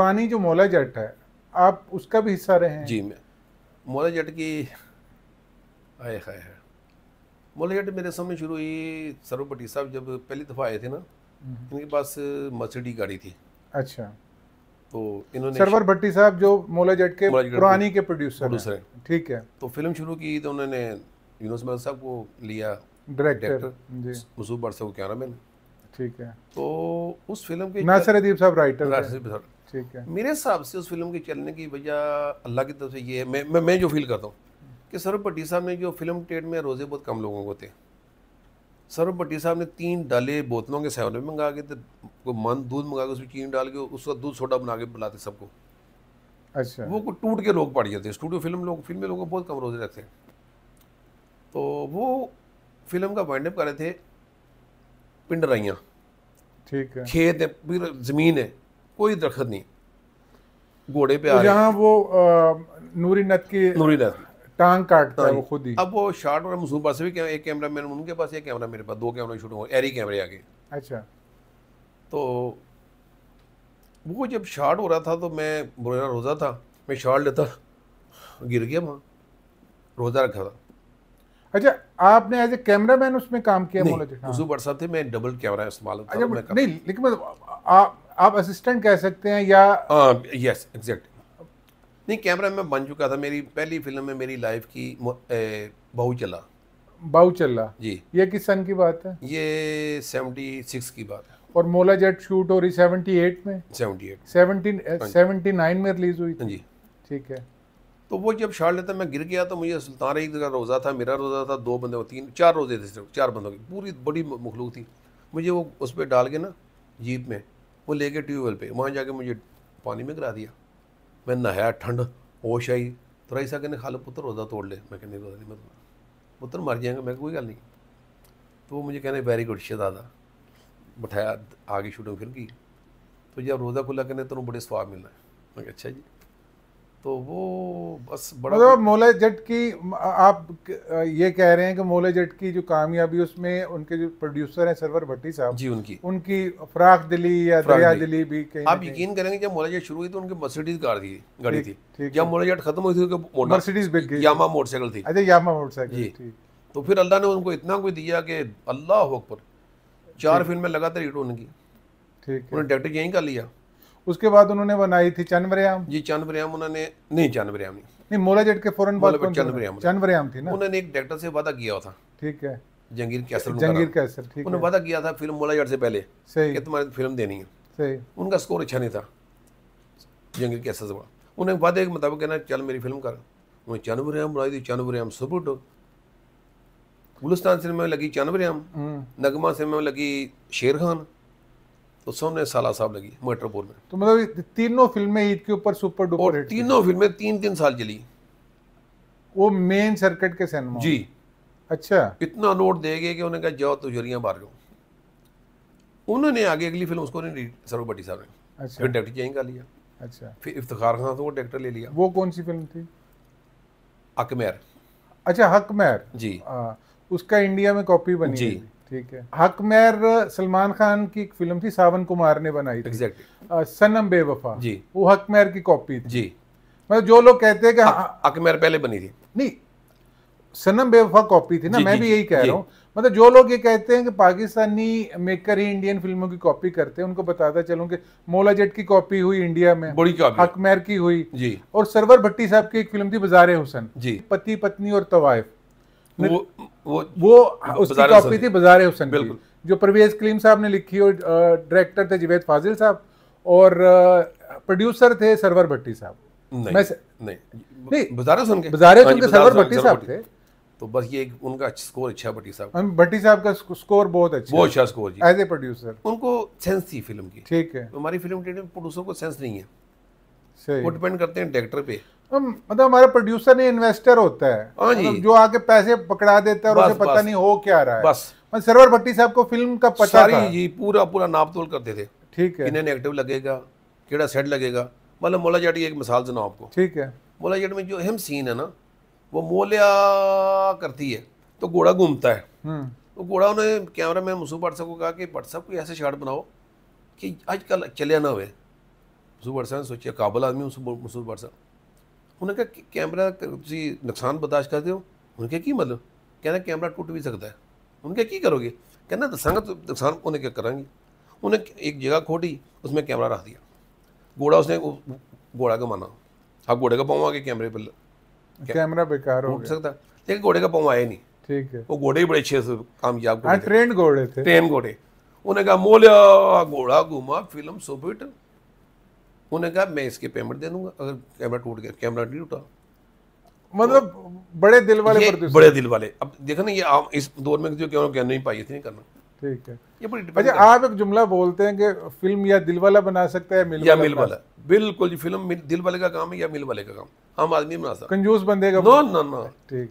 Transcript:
पुरानी जो मौला जट है आप उसका भी हिस्सा रहे हैं जी मैं मौला जट की आय खाए है मौला जट मेरे समय शुरू हुई सर्वपटी साहब जब पहली दफ़ा आए थे ना हम्म। इनके पास मर्सिडी गाड़ी थी अच्छा तो इन्होंने सरवर भट्टी साहब जो मोला जट के पुरानी के प्रोड्यूसर प्रोड्यूसर हैं ठीक है तो फिल्म शुरू की तो उन्होंने यूनुस मलिक साहब को लिया डायरेक्टर मसूब बरसा को क्या ठीक है तो उस फिल्म के नासिर अदीब साहब राइटर ठीक है मेरे हिसाब से उस फिल्म के चलने की वजह अल्लाह की तरफ से ये है मैं मैं, जो फील करता हूँ कि सरव भट्टी साहब ने जो फिल्म ट्रेड में रोज़े बहुत कम लोगों को थे सरव भट्टी साहब ने तीन डाले बोतलों के सेवन में मंगा के तो मन दूध मंगा के उसमें चीनी डाल के उसका दूध सोडा बना के बुलाते सबको अच्छा वो को टूट के लोग पड़ जाते स्टूडियो फिल्म लोग फिल्म में लोगों को बहुत कम रोज़े रहते तो वो फिल्म का वाइंडअप कर रहे थे पिंडराइयाँ ठीक है खेत है ज़मीन है कोई दरखत नहीं घोड़े पे आ जहाँ वो नूरी नत की नूरी नत टांग काटता है हाँ वो खुद ही अब वो शार्ट और मसूर पास भी एक कैमरा मैन उनके पास एक कैमरा मेरे पास दो कैमरा शूट हो एरी कैमरे आगे अच्छा तो वो जब शार्ट हो रहा था तो मैं बुरा रोज़ा था मैं शार्ट लेता गिर गया वहाँ रोज़ा रखा था अच्छा आपने एज ए कैमरा मैन उसमें काम किया नहीं, हाँ। थे मैं डबल कैमरा इस्तेमाल अच्छा नहीं लेकिन मतलब आप आप असिस्टेंट कह सकते हैं या यस एग्जैक्ट नहीं कैमरा मैन बन चुका था मेरी पहली फिल्म में मेरी लाइफ की बहू चला बहू चला जी ये किस सन की बात है ये सेवेंटी सिक्स की बात है और मोला जेट शूट हो रही सेवेंटी एट में seventy eight seventy seventy nine में रिलीज हुई थी हाँ जी ठीक है तो वो जब शार्ट लेता मैं गिर गया तो मुझे सुल्तान एक का रोज़ा था मेरा रोज़ा था दो बंदे तीन चार रोज़े थे सिर्फ चार बंदों की पूरी बड़ी मखलूक थी मुझे वो उस पर डाल के ना जीप में वो ले लेके ट्यूबवेल पे वहाँ जाके मुझे पानी में गिरा दिया मैं नहाया ठंड होश आई तो रईसा कहने खालो पुत्र रोज़ा तोड़ ले मैं कहने रोज़ा नहीं मैं पुत्र मर जाएंगे मैं कोई गल नहीं तो वो मुझे कहने वेरी गुड शहजादा बिठाया आगे शूटिंग फिर की तो जब रोज़ा खुला कहने तेन बड़े स्वाद मिलना है मैं अच्छा जी तो वो बस बड़ा मतलब मोला जट की आप ये कह रहे हैं कि मोला जट की जो कामयाबी उसमें उनके जो प्रोड्यूसर हैं सरवर भट्टी साहब जी उनकी उनकी फराक दिली या दरिया दिली भी कहीं आप यकीन करेंगे जब मोला जट शुरू हुई तो उनकी मर्सिडीज कार थी गाड़ी थी जब मोला जट खत्म हुई थी मर्सिडीज बिक गई यामा मोटरसाइकिल थी अच्छा यामा मोटरसाइकिल तो फिर अल्लाह ने उनको इतना कोई दिया कि अल्लाह अकबर चार फिल्में लगातार हिट होने की उन्होंने डायरेक्टर यहीं कर लिया उसके बाद उन्होंने बनाई थी चंद्रयाम जी चंद्रयाम उन्होंने नहीं चंद्रयाम नहीं नहीं जेट के फौरन बाद चंद्रयाम चंद्रयाम थी ना उन्होंने एक डायरेक्टर से वादा किया था ठीक है जंगीर कैसर जंगीर कैसर ठीक उन्होंने वादा किया था फिल्म मोला मोलाजेट से पहले सही कि तुम्हारी फिल्म देनी है सही उनका स्कोर अच्छा नहीं था जंगीर कैसर से उन्हें वादे के मुताबिक कहना चल मेरी फिल्म कर उन्होंने चंद्रयाम बनाई थी चंद्रयाम सुपर गुलिस्तान सिनेमा में लगी चंद्रयाम हम्म। नगमा सिनेमा में लगी शेर खान तो सामने साला साहब लगी मटरपुर में तो मतलब तीनों फिल्में ईद के ऊपर सुपर डुपर हिट तीनों फिल्में तीन तीन साल चली वो मेन सर्किट के सिनेमा जी अच्छा इतना नोट दे गए कि उन्होंने कहा जाओ तुजरियाँ बाहर जाओ उन्होंने आगे अगली फिल्म उसको नहीं सरोज भट्टी साहब ने अच्छा फिर डायरेक्टर चेंज कर लिया अच्छा फिर इफ्तार खान से वो डायरेक्टर ले लिया वो कौन सी फिल्म थी अकमेर अच्छा हकमेर जी आ, उसका इंडिया में कॉपी बनी जी ठीक है हक सलमान खान की एक फिल्म थी सावन कुमार ने बनाई थी exactly. सनम बेवफा जी वो हक की कॉपी थी जी मतलब जो लोग कहते हैं कि हक हाँ- पहले बनी थी नहीं सनम बेवफा कॉपी थी ना मैं भी यही कह रहा हूँ मतलब जो लोग ये कहते हैं कि पाकिस्तानी मेकर ही इंडियन फिल्मों की कॉपी करते हैं उनको बताता चलूँ कि मोला जेट की कॉपी हुई इंडिया में बड़ी हकमेर की हुई जी और सरवर भट्टी साहब की एक फिल्म थी बाजार हुसन जी पति पत्नी और तवायफ वो वो हाँ, उसकी कॉपी थी बाजार हुसैन बिल्कुल जो परवेज कलीम साहब ने लिखी और डायरेक्टर थे जुवेद फाजिल साहब और प्रोड्यूसर थे सरवर भट्टी साहब नहीं नहीं नहीं बाजार हुसैन के सरवर भट्टी साहब थे तो बस ये उनका स्कोर अच्छा भट्टी अच्छा साहब भट्टी साहब का स्कोर बहुत अच्छा बहुत अच्छा स्कोर जी एज ए प्रोड्यूसर उनको सेंस थी फिल्म की ठीक है तो हमारी फिल्म प्रोड्यूसर को सेंस नहीं है वो डिपेंड करते हैं ट्रैक्टर पे मतलब हमारा प्रोड्यूसर नहीं इन्वेस्टर होता है हाँ जी मतलब जो आके पैसे पकड़ा देता है और उसे पता नहीं हो क्या रहा है बस मतलब सरवर भट्टी साहब को फिल्म का पता सारी जी पूरा पूरा नाप तोल करते थे ठीक है इन्हें नेगेटिव लगेगा केड़ा सेट लगेगा मतलब मोला जाट की एक मिसाल सुनाओ आपको ठीक है मोला जाट में जो अहम सीन है ना वो मोलिया करती है तो घोड़ा घूमता है हम्म। तो घोड़ा उन्हें कैमरा मैन मसूफ भट्ट साहब को कहा कि भट्ट साहब कोई ऐसे शार्ट बनाओ कि आजकल चलिया ना हुए मसूद ਬੜ साहब ने सोचा काबल आदमी मसूद ਬੜ साहब उन्हें कहा कि कैमरा नुकसान बर्दाश्त करते हो उन्होंने कहा की मतलब कहना कैमरा टूट भी सकता है उनके की करोगे कहना दसांगा तो नुकसान उन्हें क्या करेंगे उन्हें एक जगह खोटी उसमें कैमरा रख दिया घोड़ा उसने घोड़ा का माना आप घोड़े का पाँव आगे कैमरे पर कैमरा बेकार हो सकता लेकिन घोड़े का पाँव आया नहीं ठीक है वो घोड़े ही बड़े अच्छे से कामयाब हाँ, ट्रेन घोड़े थे ट्रेन घोड़े उन्हें कहा मोलिया घोड़ा घूमा फिल्म सुपर उन्होंने कहा मैं इसके पेमेंट दे दूंगा अगर कैमरा टूट गया कैमरा नहीं टूटा मतलब तो बड़े दिल वाले बड़े दिल वाले अब देखो ना ये आम इस दौर में जो क्यों कहना नहीं पाई थी नहीं करना ठीक है ये बड़ी अच्छा आप एक जुमला बोलते हैं कि फिल्म या दिल वाला बना सकता है मिल या मिल वाला बिल्कुल जी फिल्म दिल वाले का काम है या मिल वाले का काम आम आदमी बना सकता कंजूस बंदे का नो नो नो ठीक है